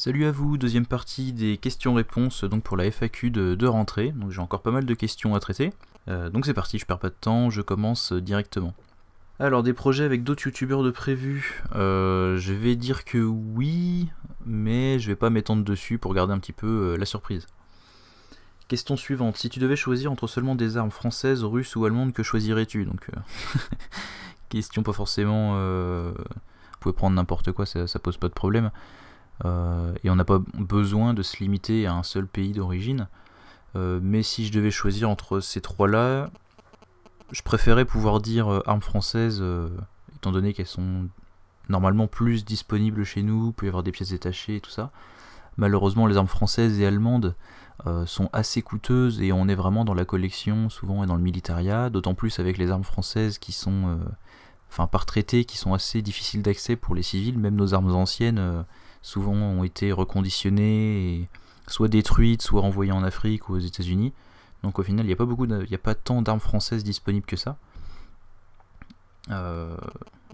Salut à vous, deuxième partie des questions-réponses donc pour la FAQ de, rentrée. Donc j'ai encore pas mal de questions à traiter. Euh, donc c'est parti, je perds pas de temps, je commence directement. Alors des projets avec d'autres youtubeurs de prévu, euh, je vais dire que oui, mais je vais pas m'étendre dessus pour garder un petit peu euh, la surprise. Question suivante, si tu devais choisir entre seulement des armes françaises, russes ou allemandes, que choisirais-tu Donc question pas forcément, vous pouvez prendre n'importe quoi, ça, ça pose pas de problème. Euh, et on n'a pas besoin de se limiter à un seul pays d'origine. Euh, mais si je devais choisir entre ces trois-là, je préférais pouvoir dire euh, armes françaises, étant donné qu'elles sont normalement plus disponibles chez nous, il peut y avoir des pièces détachées et tout ça. Malheureusement, les armes françaises et allemandes sont assez coûteuses et on est vraiment dans la collection souvent et dans le militaria, d'autant plus avec les armes françaises qui sont, enfin par traité, qui sont assez difficiles d'accès pour les civils, même nos armes anciennes souvent ont été reconditionnées, et soit détruites, soit renvoyées en Afrique ou aux États-Unis. Donc au final, il n'y a pas beaucoup, il a pas tant d'armes françaises disponibles que ça. Euh,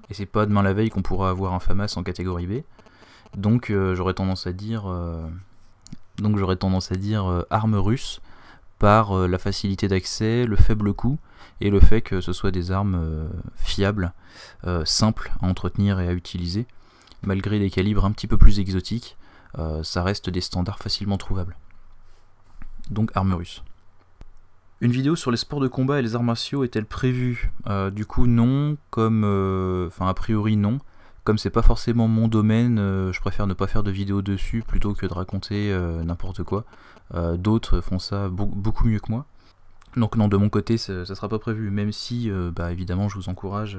et c'est pas demain la veille qu'on pourra avoir un FAMAS en catégorie B. Donc euh, j'aurais tendance à dire, euh, donc j'aurais tendance à dire armes russes par la facilité d'accès, le faible coût et le fait que ce soit des armes fiables, simples à entretenir et à utiliser malgré des calibres un petit peu plus exotiques, euh, ça reste des standards facilement trouvables. Donc armes russe. Une vidéo sur les sports de combat et les arts martiaux est-elle prévue euh, Du coup non, comme... Euh, enfin a priori non. Comme c'est pas forcément mon domaine, je préfère ne pas faire de vidéo dessus plutôt que de raconter n'importe quoi. D'autres font ça beaucoup mieux que moi. Donc non, de mon côté, ça, sera pas prévu, même si, bah, évidemment, je vous encourage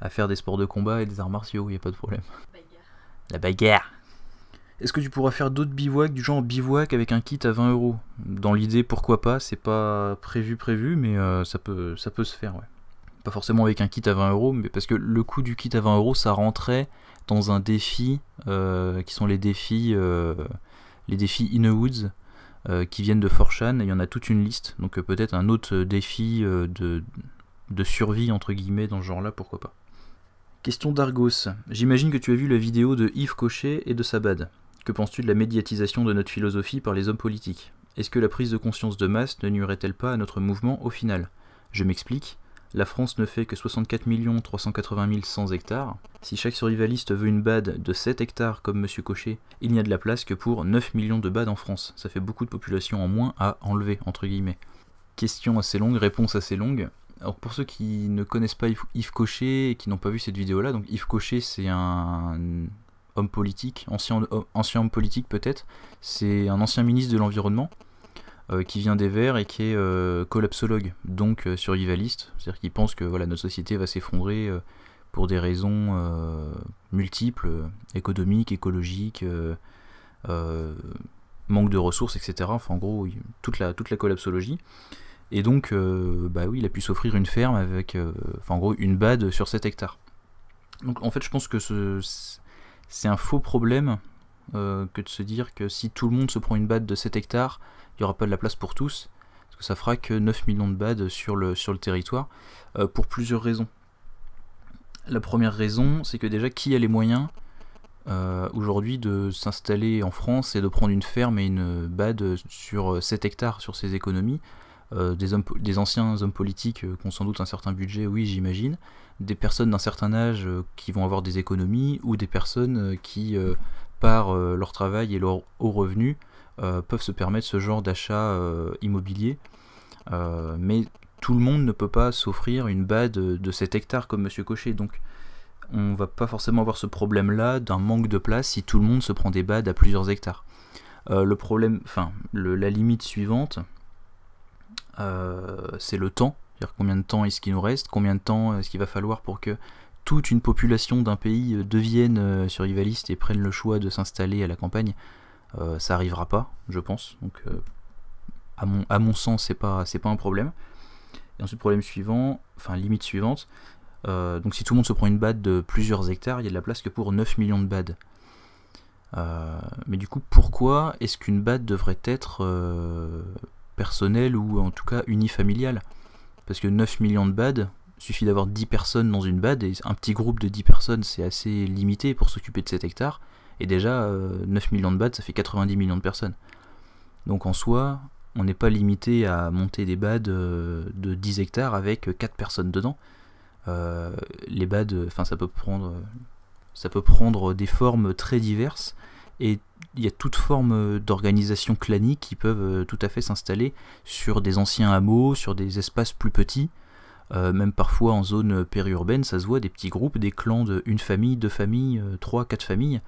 à faire des sports de combat et des arts martiaux, il n'y a pas de problème. La bagarre. Est-ce que tu pourras faire d'autres bivouacs du genre bivouac avec un kit à 20 euros Dans l'idée, pourquoi pas C'est pas prévu prévu, mais euh, ça peut ça peut se faire. Ouais. Pas forcément avec un kit à 20 euros, mais parce que le coût du kit à 20 euros, ça rentrait dans un défi euh, qui sont les défis euh, défis in the woods qui viennent de Forchan. Il y en a toute une liste, donc peut-être un autre défi de de survie entre guillemets dans ce genre-là, pourquoi pas. Question d'Argos. J'imagine que tu as vu la vidéo de Yves Cochet et de Sabad. Que penses-tu de la médiatisation de notre philosophie par les hommes politiques Est-ce que la prise de conscience de masse ne nuirait-elle pas à notre mouvement au final Je m'explique. La France ne fait que 64 380 100 hectares. Si chaque survivaliste veut une BAD de 7 hectares comme Monsieur Cochet, il n'y a de la place que pour 9 millions de BAD en France. Ça fait beaucoup de population en moins à enlever, entre guillemets. Question assez longue, réponse assez longue alors pour ceux qui ne connaissent pas Yves Cochet et qui n'ont pas vu cette vidéo-là, donc Yves Cochet c'est un homme politique, ancien, ancien homme politique peut-être, c'est un ancien ministre de l'Environnement euh, qui vient des Verts et qui est euh, collapsologue, donc euh, survivaliste, c'est-à-dire qu'il pense que voilà, notre société va s'effondrer pour des raisons multiples, économiques, écologiques, manque de ressources, etc. Enfin en gros, toute la, toute la collapsologie. Et donc, euh, bah oui, il a pu s'offrir une ferme avec, euh, enfin en gros, une bade sur 7 hectares. Donc en fait, je pense que c'est un faux problème euh, que de se dire que si tout le monde se prend une bade de 7 hectares, il n'y aura pas de la place pour tous, parce que ça fera que 9 millions de bades sur le, sur le territoire, pour plusieurs raisons. La première raison, c'est que déjà, qui a les moyens aujourd'hui de s'installer en France et de prendre une ferme et une bade sur 7 hectares sur ses économies euh, des, anciens hommes politiques euh, qui ont sans doute un certain budget, oui j'imagine, des personnes d'un certain âge euh, qui vont avoir des économies, ou des personnes qui, par leur travail et leur haut revenu, peuvent se permettre ce genre d'achat immobilier. mais tout le monde ne peut pas s'offrir une bade de 7 hectares comme Monsieur Cochet. Donc on va pas forcément avoir ce problème-là d'un manque de place si tout le monde se prend des bades à plusieurs hectares. le problème, enfin, la limite suivante, euh, c'est le temps. dire combien de temps est-ce qu'il nous reste, combien de temps est-ce qu'il va falloir pour que toute une population d'un pays euh, devienne euh, survivaliste et prenne le choix de s'installer à la campagne, ça arrivera pas, je pense. Donc, à, mon, sens, c'est pas, pas un problème. Et ensuite, problème suivant, enfin, limite suivante. donc, si tout le monde se prend une bad de plusieurs hectares, il y a de la place que pour 9 millions de bad. mais du coup, pourquoi est-ce qu'une bad devrait être personnel ou en tout cas unifamilial. Parce que 9 millions de BAD, suffit d'avoir 10 personnes dans une BAD, et un petit groupe de 10 personnes c'est assez limité pour s'occuper de 7 hectares, et déjà 9 euh, millions de BAD ça fait 90 millions de personnes. Donc en soi, on n'est pas limité à monter des BAD euh, de 10 hectares avec 4 personnes dedans. Euh, les BAD, enfin ça peut prendre ça peut prendre des formes très diverses et il y a toute forme euh, d'organisation clanique qui peuvent euh, tout à fait s'installer sur des anciens hameaux, sur des espaces plus petits. Euh, même parfois en zone périurbaine, ça se voit, des petits groupes, des clans de une famille, deux familles, trois, quatre familles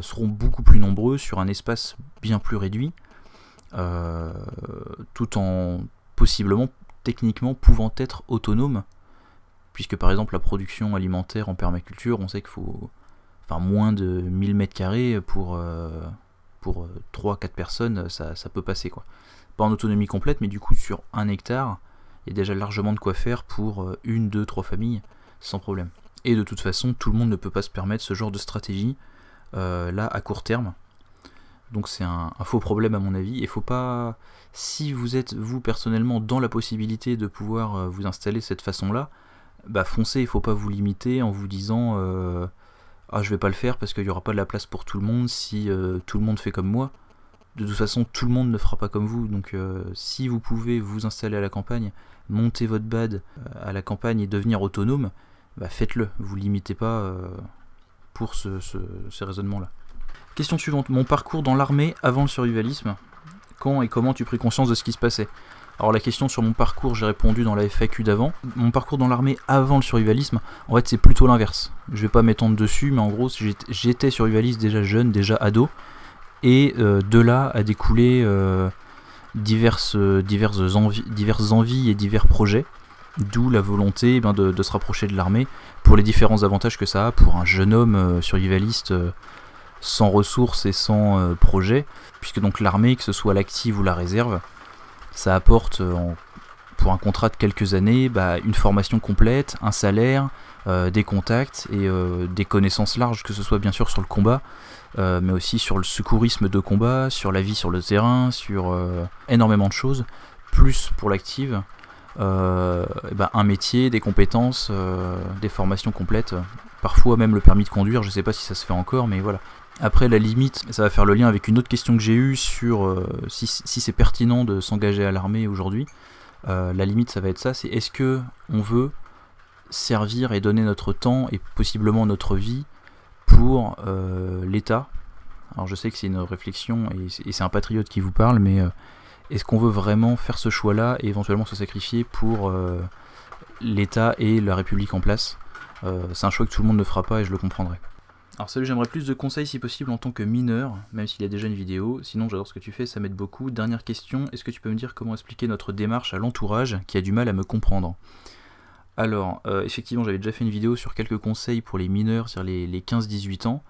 seront beaucoup plus nombreux sur un espace bien plus réduit, tout en possiblement, techniquement, pouvant être autonomes, puisque par exemple la production alimentaire en permaculture, on sait qu'il faut moins de 1000 mètres carrés pour, euh, pour 3-4 euh, personnes, ça, peut passer quoi. Pas en autonomie complète, mais du coup sur un hectare, il y a déjà largement de quoi faire pour euh, une, deux, trois familles sans problème. Et de toute façon, tout le monde ne peut pas se permettre ce genre de stratégie là à court terme. Donc c'est un, faux problème à mon avis. Et faut pas, si vous êtes vous personnellement dans la possibilité de pouvoir vous installer cette façon-là, bah foncez. Il faut pas vous limiter en vous disant euh, ah je vais pas le faire parce qu'il n'y aura pas de la place pour tout le monde si euh, tout le monde fait comme moi. De toute façon, tout le monde ne fera pas comme vous. Donc, euh, si vous pouvez vous installer à la campagne, monter votre bad euh, à la campagne et devenir autonome, bah faites-le. Vous limitez pas pour ce, ce, ce raisonnement-là. Question suivante. Mon parcours dans l'armée avant le survivalisme. Quand et comment tu pris conscience de ce qui se passait alors la question sur mon parcours, j'ai répondu dans la FAQ d'avant. Mon parcours dans l'armée avant le survivalisme, en fait c'est plutôt l'inverse. Je vais pas m'étendre dessus, mais en gros j'étais survivaliste déjà jeune, déjà ado, et euh, de là a découlé euh, diverses, euh, diverses, diverses envies et divers projets. D'où la volonté eh ben, de, se rapprocher de l'armée pour les différents avantages que ça a pour un jeune homme survivaliste sans ressources et sans projet, puisque donc l'armée, que ce soit l'active ou la réserve, ça apporte, euh, pour un contrat de quelques années, bah, une formation complète, un salaire, euh, des contacts et euh, des connaissances larges, que ce soit bien sûr sur le combat, mais aussi sur le secourisme de combat, sur la vie sur le terrain, sur énormément de choses, plus pour l'active, bah, un métier, des compétences, des formations complètes parfois même le permis de conduire, je ne sais pas si ça se fait encore, mais voilà. Après, la limite, ça va faire le lien avec une autre question que j'ai eue sur euh, si, c'est pertinent de s'engager à l'armée aujourd'hui. Euh, la limite, ça va être ça, c'est est-ce que on veut servir et donner notre temps et possiblement notre vie pour euh, l'État Alors je sais que c'est une réflexion et c'est un patriote qui vous parle, mais est-ce qu'on veut vraiment faire ce choix-là et éventuellement se sacrifier pour l'État et la République en place euh, c'est un choix que tout le monde ne fera pas et je le comprendrai. Alors salut, j'aimerais plus de conseils si possible en tant que mineur, même s'il y a déjà une vidéo. Sinon, j'adore ce que tu fais, ça m'aide beaucoup. Dernière question, est-ce que tu peux me dire comment expliquer notre démarche à l'entourage qui a du mal à me comprendre Alors, euh, effectivement, j'avais déjà fait une vidéo sur quelques conseils pour les mineurs, cest sur les, les 15-18 ans.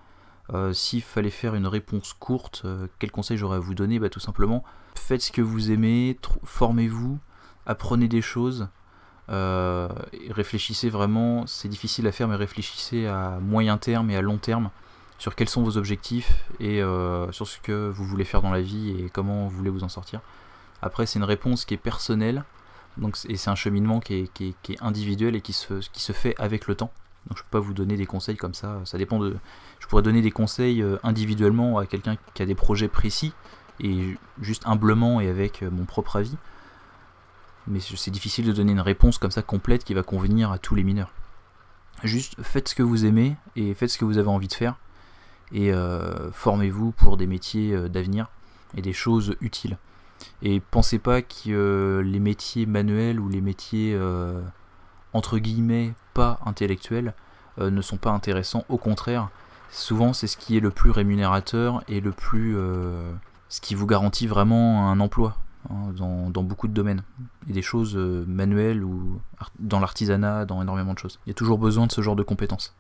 Euh, s'il fallait faire une réponse courte, quels quel conseil j'aurais à vous donner bah, Tout simplement, faites ce que vous aimez, formez-vous, apprenez des choses, euh, réfléchissez vraiment, c'est difficile à faire, mais réfléchissez à moyen terme et à long terme sur quels sont vos objectifs et euh, sur ce que vous voulez faire dans la vie et comment vous voulez vous en sortir. Après, c'est une réponse qui est personnelle, donc, et c'est un cheminement qui est, individuel et qui se, qui se fait avec le temps. Donc je peux pas vous donner des conseils comme ça, ça dépend de... Je pourrais donner des conseils euh, individuellement à quelqu'un qui a des projets précis, et juste humblement et avec mon propre avis, mais c'est difficile de donner une réponse comme ça complète qui va convenir à tous les mineurs. Juste faites ce que vous aimez et faites ce que vous avez envie de faire et euh, formez-vous pour des métiers euh, d'avenir et des choses utiles. Et pensez pas que euh, les métiers manuels ou les métiers entre guillemets pas intellectuels ne sont pas intéressants. Au contraire, souvent c'est ce qui est le plus rémunérateur et le plus ce qui vous garantit vraiment un emploi. Hein, dans, beaucoup de domaines, et des choses euh, manuelles ou dans l'artisanat, dans énormément de choses. Il y a toujours besoin de ce genre de compétences.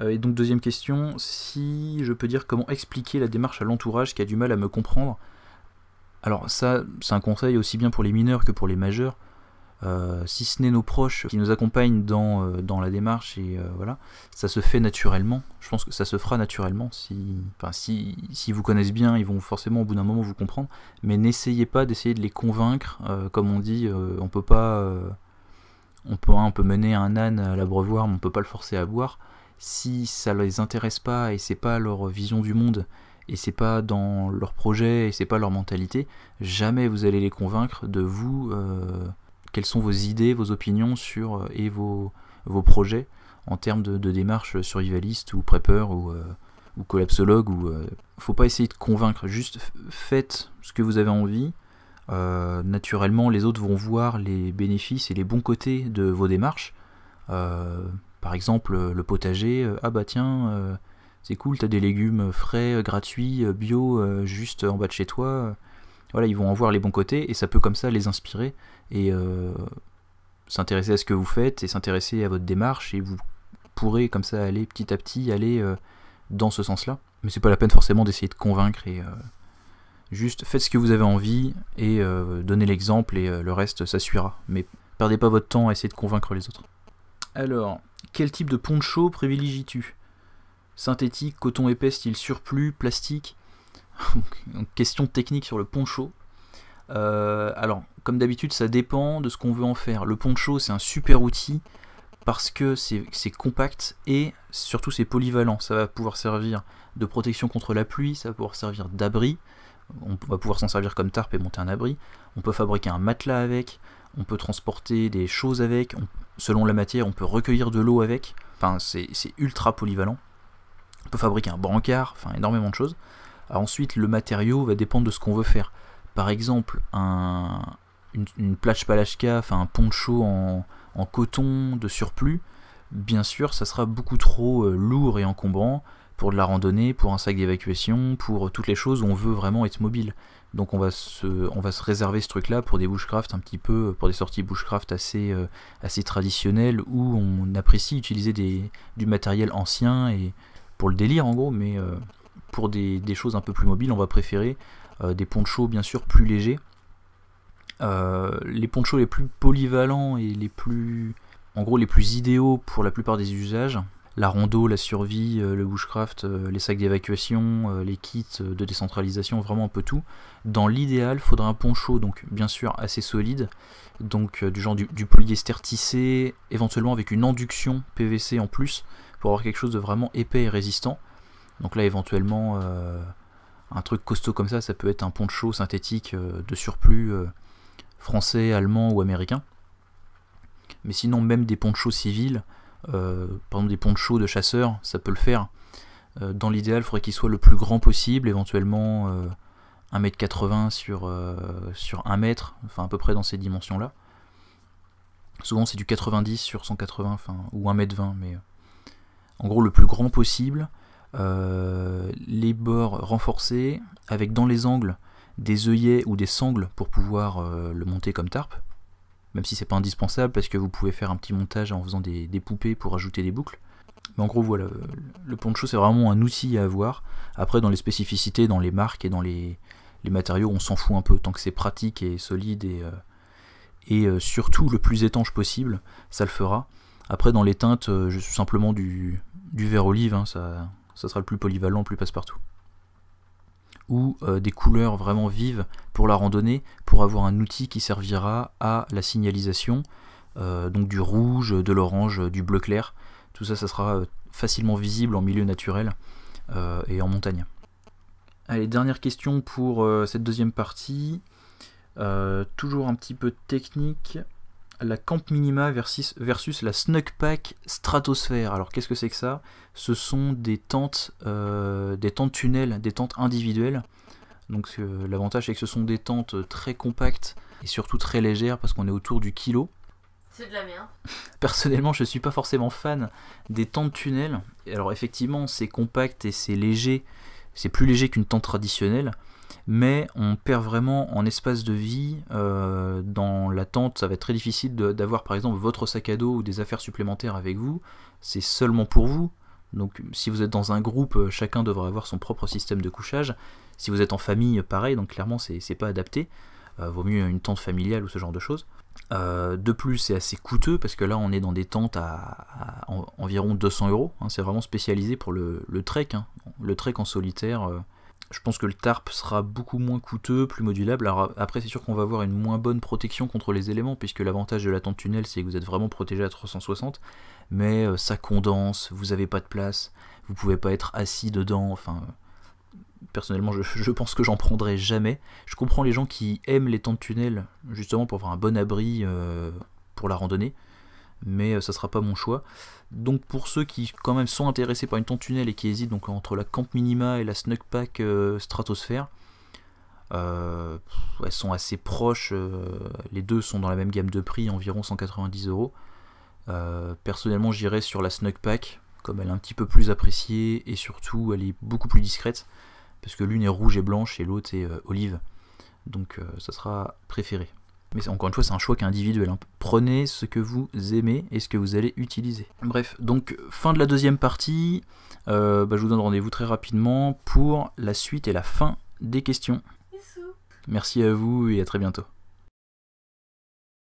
Euh, et donc deuxième question, si je peux dire comment expliquer la démarche à l'entourage qui a du mal à me comprendre. Alors ça, c'est un conseil aussi bien pour les mineurs que pour les majeurs. Euh, si ce n'est nos proches qui nous accompagnent dans, euh, dans la démarche et euh, voilà, ça se fait naturellement. Je pense que ça se fera naturellement si, enfin, si, si vous connaissent bien, ils vont forcément au bout d'un moment vous comprendre. Mais n'essayez pas d'essayer de les convaincre, comme on dit, on peut pas, on peut, un peu mener un âne à l'abreuvoir, mais on peut pas le forcer à boire. Si ça les intéresse pas et c'est pas leur vision du monde et c'est pas dans leur projet et c'est pas leur mentalité, jamais vous allez les convaincre de vous quelles sont vos idées, vos opinions sur euh, et vos, projets en termes de, démarches démarche survivaliste ou prepper ou, euh, ou collapsologue. Ou, euh, faut pas essayer de convaincre, juste faites ce que vous avez envie. naturellement, les autres vont voir les bénéfices et les bons côtés de vos démarches. par exemple, le potager, ah bah tiens, c'est cool, t'as des légumes frais, gratuits, bio, juste en bas de chez toi voilà, ils vont en voir les bons côtés et ça peut comme ça les inspirer et euh, s'intéresser à ce que vous faites et s'intéresser à votre démarche et vous pourrez comme ça aller petit à petit aller euh, dans ce sens-là. Mais c'est pas la peine forcément d'essayer de convaincre et euh, juste faites ce que vous avez envie et donnez l'exemple et le reste ça suivra. Mais perdez pas votre temps à essayer de convaincre les autres. Alors, quel type de poncho privilégies-tu Synthétique, coton épais style surplus, plastique Donc, question technique sur le poncho. Euh, alors, comme d'habitude, ça dépend de ce qu'on veut en faire. Le poncho, c'est un super outil parce que c'est compact et surtout c'est polyvalent. Ça va pouvoir servir de protection contre la pluie, ça va pouvoir servir d'abri. On va pouvoir s'en servir comme tarpe et monter un abri. On peut fabriquer un matelas avec, on peut transporter des choses avec, selon la matière, on peut recueillir de l'eau avec. Enfin, c'est ultra polyvalent. On peut fabriquer un brancard, enfin énormément de choses. Ah, ensuite, le matériau va dépendre de ce qu'on veut faire. Par exemple, une, plage palachka, enfin un poncho en, coton de surplus, bien sûr, ça sera beaucoup trop euh, lourd et encombrant pour de la randonnée, pour un sac d'évacuation, pour euh, toutes les choses où on veut vraiment être mobile. Donc on va se, on va se réserver ce truc-là pour des bushcraft un petit peu, pour des sorties bushcraft assez, euh, assez traditionnelles où on apprécie utiliser du matériel ancien et pour le délire en gros, mais pour des, choses un peu plus mobiles, on va préférer euh, des ponchos bien sûr plus légers. Euh, les ponchos les plus polyvalents et les plus, en gros, les plus idéaux pour la plupart des usages, la rondeau, la survie, euh, le bushcraft, les sacs d'évacuation, les kits de décentralisation, vraiment un peu tout. Dans l'idéal, faudra un poncho, donc bien sûr assez solide, donc du genre du, polyester tissé, éventuellement avec une induction PVC en plus, pour avoir quelque chose de vraiment épais et résistant. Donc là, éventuellement, euh, un truc costaud comme ça, ça peut être un poncho synthétique euh, de surplus euh, français, allemand ou américain. Mais sinon, même des ponchos civils, par exemple des ponchos de chasseurs, ça peut le faire. dans l'idéal, il faudrait qu'il soit le plus grand possible, éventuellement 1m80 sur, sur 1 m, enfin à peu près dans ces dimensions-là. Souvent c'est du 90 sur 180, enfin, ou 1m20, mais en gros le plus grand possible, euh, les bords renforcés, avec dans les angles des œillets ou des sangles pour pouvoir euh, le monter comme tarp même si c'est pas indispensable parce que vous pouvez faire un petit montage en faisant des, poupées pour ajouter des boucles. Mais en gros voilà, le poncho c'est vraiment un outil à avoir. Après dans les spécificités, dans les marques et dans les, matériaux, on s'en fout un peu tant que c'est pratique et solide et, euh, et surtout le plus étanche possible, ça le fera. Après dans les teintes, je suis simplement du, du vert olive, hein, ça, ça sera le plus polyvalent, le plus passe-partout. Ou euh, des couleurs vraiment vives pour la randonnée, pour avoir un outil qui servira à la signalisation, euh, donc du rouge, de l'orange, du bleu clair. Tout ça, ça sera euh, facilement visible en milieu naturel et en montagne. Allez, dernière question pour cette deuxième partie. toujours un petit peu technique la Camp Minima versus, la Snug Stratosphère. Alors qu'est-ce que c'est que ça Ce sont des tentes, euh, des tentes tunnels, des tentes individuelles. Donc euh, l'avantage c'est que ce sont des tentes très compactes et surtout très légères parce qu'on est autour du kilo. C'est de la merde. Personnellement, je ne suis pas forcément fan des tentes tunnels. Alors effectivement, c'est compact et c'est léger. C'est plus léger qu'une tente traditionnelle mais on perd vraiment en espace de vie. Euh, dans la tente, ça va être très difficile d'avoir par exemple votre sac à dos ou des affaires supplémentaires avec vous. C'est seulement pour vous. Donc si vous êtes dans un groupe, euh, chacun devra avoir son propre système de couchage. Si vous êtes en famille, euh, pareil, donc clairement c'est pas adapté. vaut mieux une tente familiale ou ce genre de choses. de plus, c'est assez coûteux parce que là, on est dans des tentes à, environ 200 euros. Hein. c'est vraiment spécialisé pour le, trek, hein. le trek en solitaire je pense que le tarp sera beaucoup moins coûteux, plus modulable. Alors après, c'est sûr qu'on va avoir une moins bonne protection contre les éléments, puisque l'avantage de la tente tunnel, c'est que vous êtes vraiment protégé à 360, mais euh, ça condense, vous n'avez pas de place, vous pouvez pas être assis dedans, enfin... Personnellement, je, pense que j'en prendrai jamais. Je comprends les gens qui aiment les tentes tunnel, justement pour avoir un bon abri euh, pour la randonnée, mais euh, ça sera pas mon choix. Donc pour ceux qui quand même sont intéressés par une tente tunnel et qui hésitent donc entre la Camp Minima et la Snugpack Pack euh, Stratosphère, elles euh, sont assez proches, les deux sont dans la même gamme de prix, environ 190 euros. Personnellement j'irai sur la Snug Pack, comme elle est un petit peu plus appréciée et surtout elle est beaucoup plus discrète, parce que l'une est rouge et blanche et l'autre est olive. Donc ça sera préféré. Mais encore une fois, c'est un choix qui est individuel. Hein. Prenez ce que vous aimez et ce que vous allez utiliser. Bref, donc fin de la deuxième partie. Euh, bah, je vous donne rendez-vous très rapidement pour la suite et la fin des questions. Merci à vous et à très bientôt.